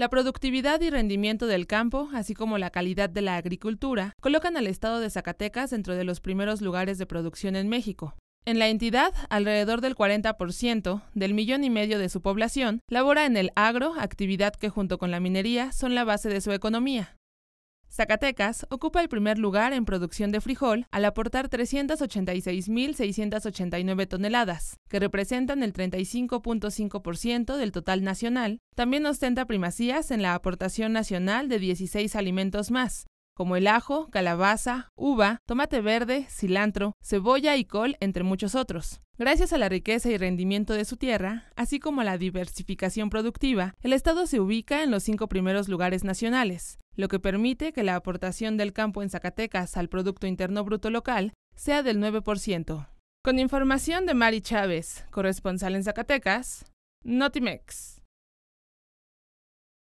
La productividad y rendimiento del campo, así como la calidad de la agricultura, colocan al estado de Zacatecas dentro de los primeros lugares de producción en México. En la entidad, alrededor del 40% del millón y medio de su población labora en el agro, actividad que junto con la minería son la base de su economía. Zacatecas ocupa el primer lugar en producción de frijol al aportar 386.689 toneladas, que representan el 35.5% del total nacional. También ostenta primacías en la aportación nacional de 16 alimentos más, como el ajo, calabaza, uva, tomate verde, cilantro, cebolla y col, entre muchos otros. Gracias a la riqueza y rendimiento de su tierra, así como a la diversificación productiva, el estado se ubica en los cinco primeros lugares nacionales, lo que permite que la aportación del campo en Zacatecas al Producto Interno Bruto local sea del 9%. Con información de Mari Chávez, corresponsal en Zacatecas, Notimex.